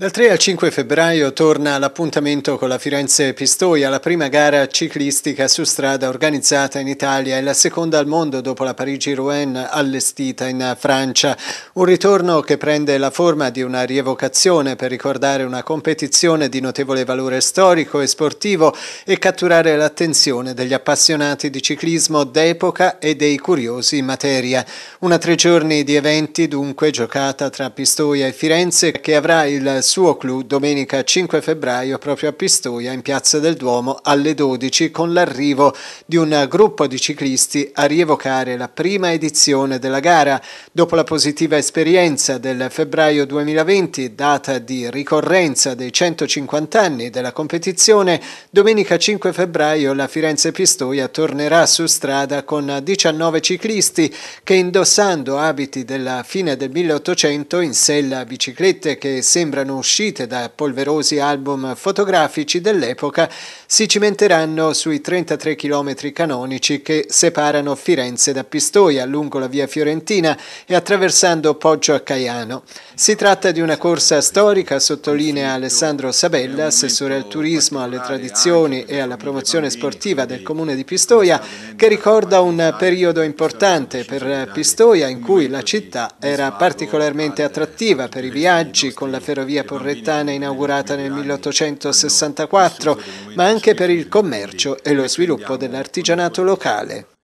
Dal 3 al 5 febbraio torna l'appuntamento con la Firenze Pistoia, la prima gara ciclistica su strada organizzata in Italia e la seconda al mondo dopo la Parigi-Rouen allestita in Francia. Un ritorno che prende la forma di una rievocazione per ricordare una competizione di notevole valore storico e sportivo e catturare l'attenzione degli appassionati di ciclismo d'epoca e dei curiosi in materia. Una tre giorni di eventi dunque giocata tra Pistoia e Firenze che avrà il suo club domenica 5 febbraio proprio a Pistoia in Piazza del Duomo alle 12 con l'arrivo di un gruppo di ciclisti a rievocare la prima edizione della gara dopo la positiva esperienza del febbraio 2020 data di ricorrenza dei 150 anni della competizione domenica 5 febbraio la Firenze Pistoia tornerà su strada con 19 ciclisti che indossando abiti della fine del 1800 in sella biciclette che sembrano uscite da polverosi album fotografici dell'epoca si cimenteranno sui 33 km canonici che separano Firenze da Pistoia lungo la via Fiorentina e attraversando Poggio a Caiano. Si tratta di una corsa storica, sottolinea Alessandro Sabella, assessore al turismo, alle tradizioni e alla promozione sportiva del comune di Pistoia, che ricorda un periodo importante per Pistoia in cui la città era particolarmente eh, attrattiva per i viaggi con la ferrovia porrettana inaugurata nel 1864, ma anche per il commercio e lo sviluppo dell'artigianato locale.